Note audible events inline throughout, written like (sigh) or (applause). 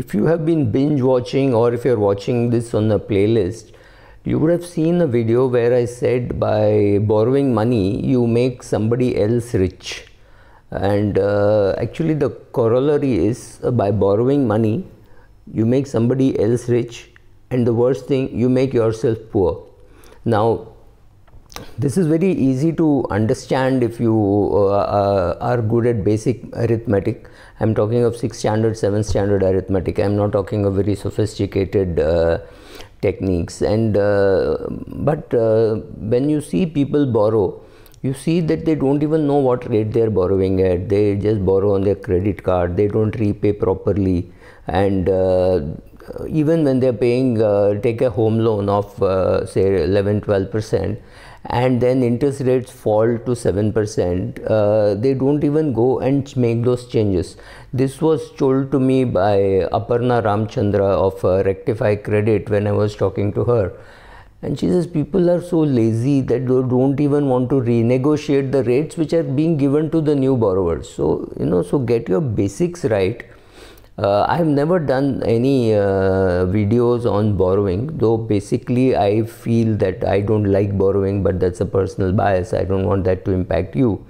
If you have been binge watching or if you're watching this on a playlist, you would have seen a video where I said by borrowing money, you make somebody else rich. And uh, actually, the corollary is uh, by borrowing money, you make somebody else rich, and the worst thing, you make yourself poor. Now, this is very easy to understand if you uh, uh, are good at basic arithmetic. I'm talking of 6 standard, 7 standard arithmetic. I'm not talking of very sophisticated uh, techniques. And uh, But uh, when you see people borrow, you see that they don't even know what rate they are borrowing at. They just borrow on their credit card. They don't repay properly. And even when they're paying, uh, take a home loan of uh, say 11 12 percent, and then interest rates fall to 7%, uh, they don't even go and make those changes. This was told to me by Aparna Ramchandra of uh, Rectify Credit when I was talking to her. And she says people are so lazy that they don't even want to renegotiate the rates which are being given to the new borrowers. So, you know, so get your basics right uh, I have never done any uh, videos on borrowing, though basically I feel that I don't like borrowing, but that's a personal bias. I don't want that to impact you.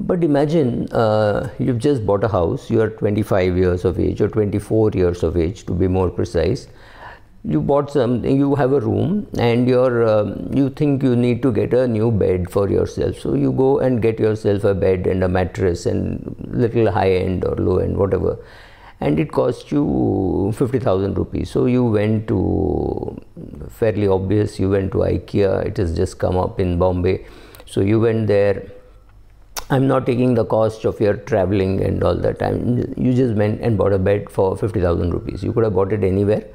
But imagine uh, you've just bought a house, you are 25 years of age or 24 years of age to be more precise, you bought something you have a room and your um, you think you need to get a new bed for yourself so you go and get yourself a bed and a mattress and little high end or low end whatever and it cost you 50000 rupees so you went to fairly obvious you went to ikea it has just come up in bombay so you went there i'm not taking the cost of your traveling and all that time you just went and bought a bed for 50000 rupees you could have bought it anywhere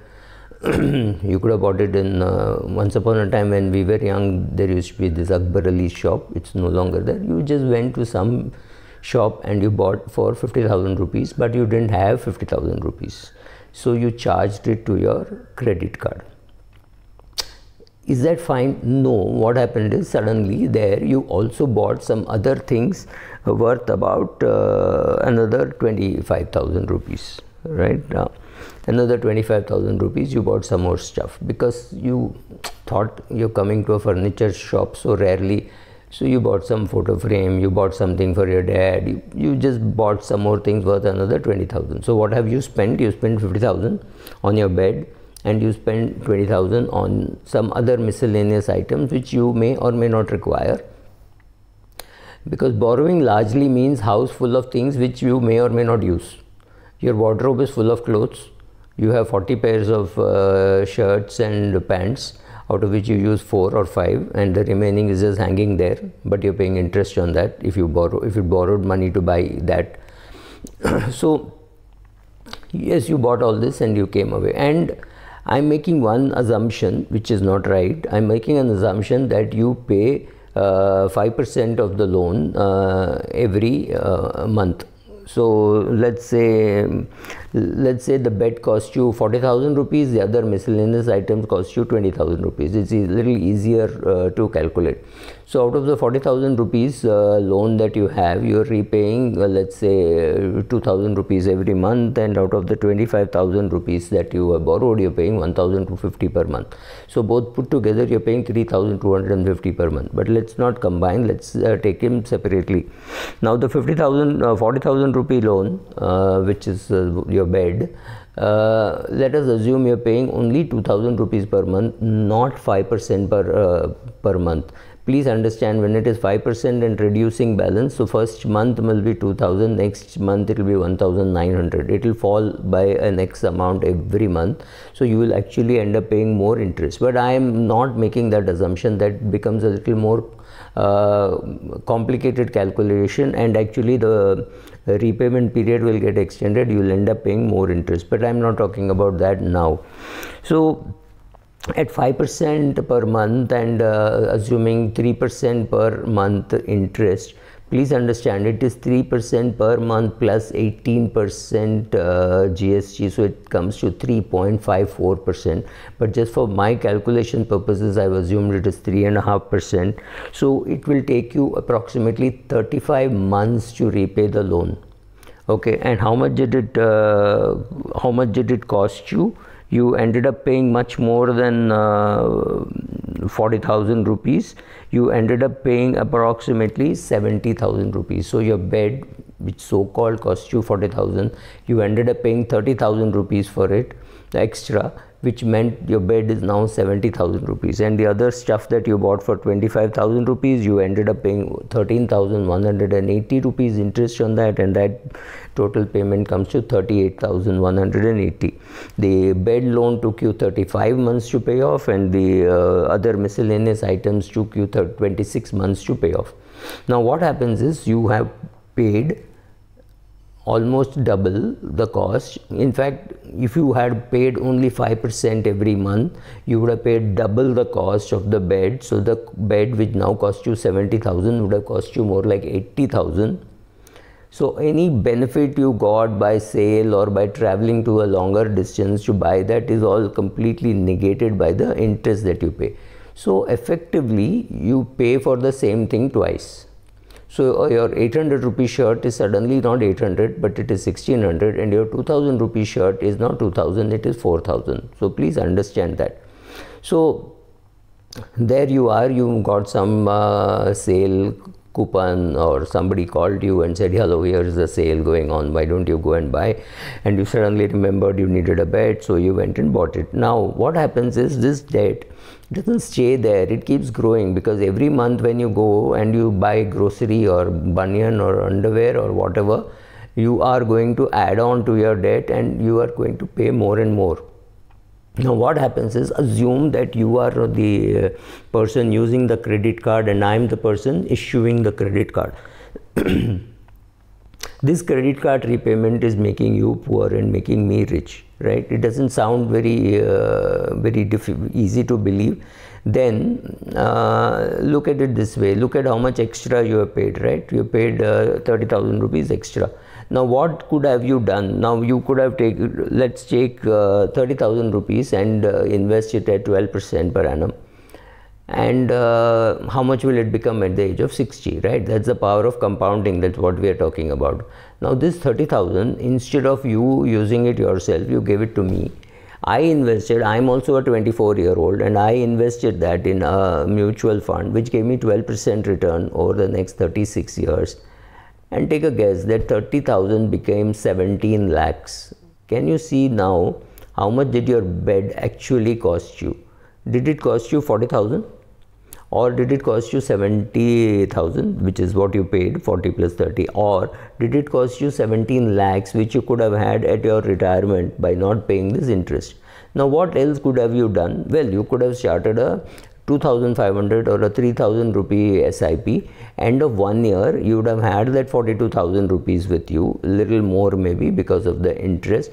you could have bought it in uh, once upon a time when we were young. There used to be this Akbar Ali shop. It's no longer there. You just went to some shop and you bought for fifty thousand rupees, but you didn't have fifty thousand rupees. So you charged it to your credit card. Is that fine? No. What happened is suddenly there you also bought some other things worth about uh, another 25,000 rupees right now another 25000 rupees you bought some more stuff because you thought you're coming to a furniture shop so rarely so you bought some photo frame you bought something for your dad you, you just bought some more things worth another 20000 so what have you spent you spent 50000 on your bed and you spend 20000 on some other miscellaneous items which you may or may not require because borrowing largely means house full of things which you may or may not use your wardrobe is full of clothes. You have 40 pairs of uh, shirts and pants, out of which you use four or five, and the remaining is just hanging there. But you're paying interest on that if you borrow if you borrowed money to buy that. (clears throat) so yes, you bought all this and you came away. And I'm making one assumption which is not right. I'm making an assumption that you pay 5% uh, of the loan uh, every uh, month so let's say let's say the bed costs you 40000 rupees the other miscellaneous items cost you 20000 rupees it's a little easier uh, to calculate so out of the 40,000 rupees uh, loan that you have, you are repaying uh, let's say 2,000 rupees every month and out of the 25,000 rupees that you have borrowed, you are paying 1,250 per month. So both put together you are paying 3,250 per month. But let's not combine, let's uh, take them separately. Now the 50,000, uh, 40,000 rupee loan uh, which is uh, your bed, uh, let us assume you're paying only 2000 rupees per month not 5% per uh, per month please understand when it is 5% and reducing balance so first month will be 2000 next month it will be 1900 it will fall by an x amount every month so you will actually end up paying more interest but i am not making that assumption that becomes a little more uh, complicated calculation and actually the repayment period will get extended you will end up paying more interest but i am not talking about that now so at 5% per month and uh, assuming 3% per month interest, please understand it is 3% per month plus 18% uh, GST, so it comes to 3.54%. But just for my calculation purposes, I've assumed it is 3.5%. So it will take you approximately 35 months to repay the loan. Okay, and how much did it uh, how much did it cost you? you ended up paying much more than uh, 40,000 rupees. You ended up paying approximately 70,000 rupees. So your bed, which so called cost you 40,000, you ended up paying 30,000 rupees for it extra which meant your bed is now 70,000 rupees and the other stuff that you bought for 25,000 rupees you ended up paying 13,180 rupees interest on that and that total payment comes to 38,180 the bed loan took you 35 months to pay off and the uh, other miscellaneous items took you 26 months to pay off now what happens is you have paid almost double the cost. In fact, if you had paid only 5% every month, you would have paid double the cost of the bed. So the bed which now cost you 70,000 would have cost you more like 80,000. So any benefit you got by sale or by traveling to a longer distance to buy that is all completely negated by the interest that you pay. So effectively you pay for the same thing twice. So uh, your 800 rupee shirt is suddenly not 800 but it is 1600 and your 2000 rupee shirt is not 2000 it is 4000. So please understand that. So there you are you got some uh, sale coupon or somebody called you and said, hello, here's the sale going on, why don't you go and buy? And you suddenly remembered you needed a bed, so you went and bought it. Now, what happens is this debt doesn't stay there, it keeps growing because every month when you go and you buy grocery or bunion or underwear or whatever, you are going to add on to your debt and you are going to pay more and more now what happens is assume that you are the uh, person using the credit card and i am the person issuing the credit card (clears throat) this credit card repayment is making you poor and making me rich right it doesn't sound very uh, very easy to believe then uh, look at it this way look at how much extra you have paid right you paid uh, 30000 rupees extra now, what could have you done? Now, you could have taken, let's take uh, 30,000 rupees and uh, invest it at 12% per annum. And uh, how much will it become at the age of 60, right? That's the power of compounding, that's what we are talking about. Now, this 30,000, instead of you using it yourself, you gave it to me. I invested, I'm also a 24 year old, and I invested that in a mutual fund which gave me 12% return over the next 36 years. And take a guess that 30,000 became 17 lakhs. Can you see now how much did your bed actually cost you? Did it cost you 40,000? Or did it cost you 70,000, which is what you paid, 40 plus 30? Or did it cost you 17 lakhs, which you could have had at your retirement by not paying this interest? Now, what else could have you done? Well, you could have started a 2500 or a 3000 rupee SIP, end of one year, you would have had that 42,000 rupees with you, little more maybe because of the interest,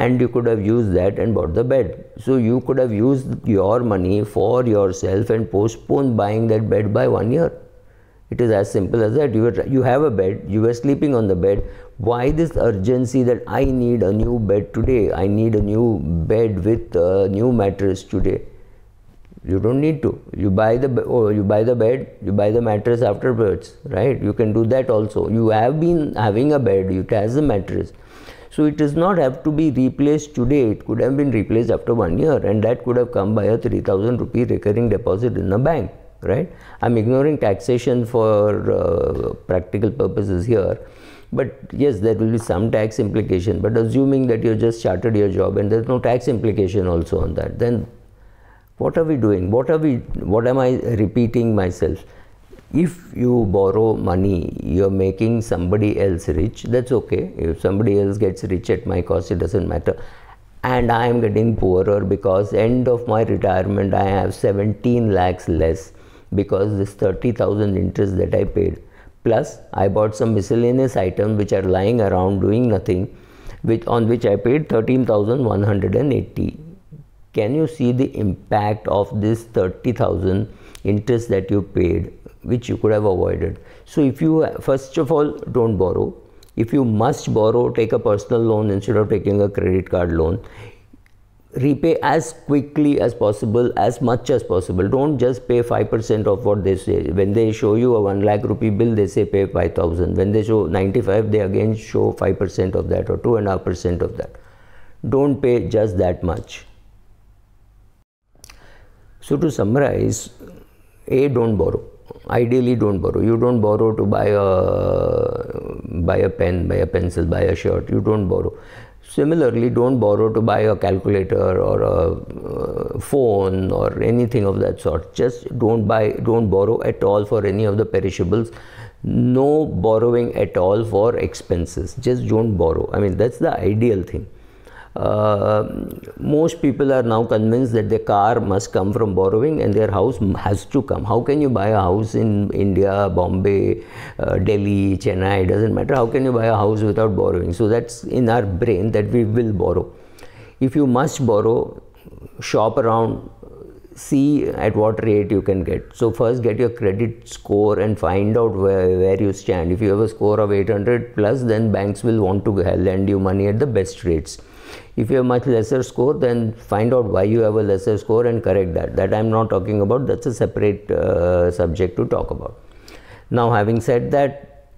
and you could have used that and bought the bed. So you could have used your money for yourself and postponed buying that bed by one year. It is as simple as that. You, were, you have a bed, you were sleeping on the bed. Why this urgency that I need a new bed today? I need a new bed with a new mattress today you don't need to. You buy the oh, you buy the bed, you buy the mattress afterwards, right? You can do that also. You have been having a bed, it has a mattress. So it does not have to be replaced today. It could have been replaced after one year, and that could have come by a 3000 rupee recurring deposit in the bank, right? I'm ignoring taxation for uh, practical purposes here. But yes, there will be some tax implication. But assuming that you just started your job and there's no tax implication also on that, then what are we doing what are we what am i repeating myself if you borrow money you're making somebody else rich that's okay if somebody else gets rich at my cost it doesn't matter and i am getting poorer because end of my retirement i have 17 lakhs less because this 30000 interest that i paid plus i bought some miscellaneous items which are lying around doing nothing which on which i paid 13180 can you see the impact of this 30,000 interest that you paid which you could have avoided so if you first of all don't borrow if you must borrow take a personal loan instead of taking a credit card loan repay as quickly as possible as much as possible don't just pay 5% of what they say when they show you a 1 lakh rupee bill they say pay 5000 when they show 95 they again show 5% of that or 2.5% of that don't pay just that much so, to summarize, A, don't borrow. Ideally, don't borrow. You don't borrow to buy a buy a pen, buy a pencil, buy a shirt. You don't borrow. Similarly, don't borrow to buy a calculator or a uh, phone or anything of that sort. Just don't buy, don't borrow at all for any of the perishables. No borrowing at all for expenses. Just don't borrow. I mean, that's the ideal thing. Uh, most people are now convinced that their car must come from borrowing and their house has to come. How can you buy a house in India, Bombay, uh, Delhi, Chennai? It doesn't matter. How can you buy a house without borrowing? So that's in our brain that we will borrow. If you must borrow, shop around, see at what rate you can get. So first get your credit score and find out where, where you stand. If you have a score of 800 plus, then banks will want to lend you money at the best rates. If you have much lesser score, then find out why you have a lesser score and correct that. That I'm not talking about, that's a separate uh, subject to talk about. Now, having said that,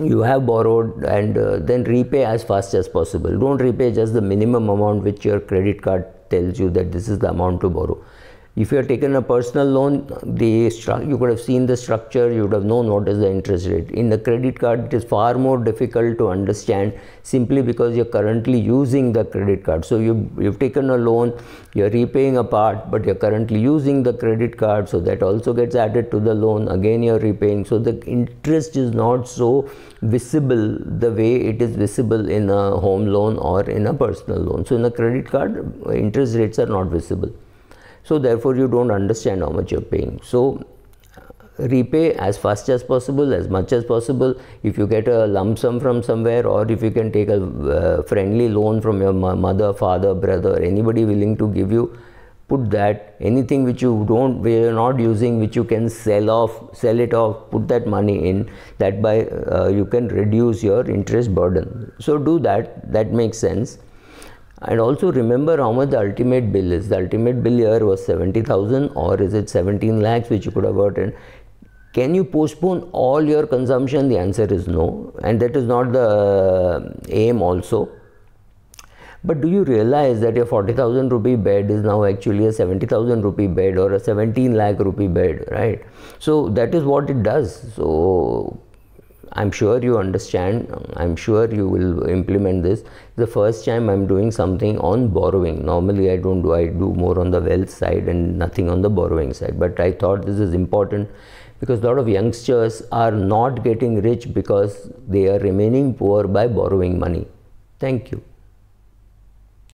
you have borrowed and uh, then repay as fast as possible. Don't repay just the minimum amount which your credit card tells you that this is the amount to borrow. If you had taken a personal loan, the you could have seen the structure, you would have known what is the interest rate. In the credit card, it is far more difficult to understand simply because you're currently using the credit card. So you, you've taken a loan, you're repaying a part, but you're currently using the credit card, so that also gets added to the loan. Again, you're repaying. So the interest is not so visible the way it is visible in a home loan or in a personal loan. So in a credit card, interest rates are not visible. So therefore, you don't understand how much you're paying. So repay as fast as possible, as much as possible. If you get a lump sum from somewhere, or if you can take a uh, friendly loan from your mother, father, brother, anybody willing to give you, put that. Anything which you don't, we are not using, which you can sell off, sell it off, put that money in. That by uh, you can reduce your interest burden. So do that. That makes sense. And also remember how much the ultimate bill is. The ultimate bill here was 70,000 or is it 17 lakhs which you could have gotten? Can you postpone all your consumption? The answer is no. And that is not the uh, aim also. But do you realize that your 40,000 rupee bed is now actually a 70,000 rupee bed or a 17 lakh rupee bed, right? So that is what it does. So I'm sure you understand, I'm sure you will implement this. The first time I'm doing something on borrowing. Normally I don't do, I do more on the wealth side and nothing on the borrowing side. But I thought this is important because a lot of youngsters are not getting rich because they are remaining poor by borrowing money. Thank you.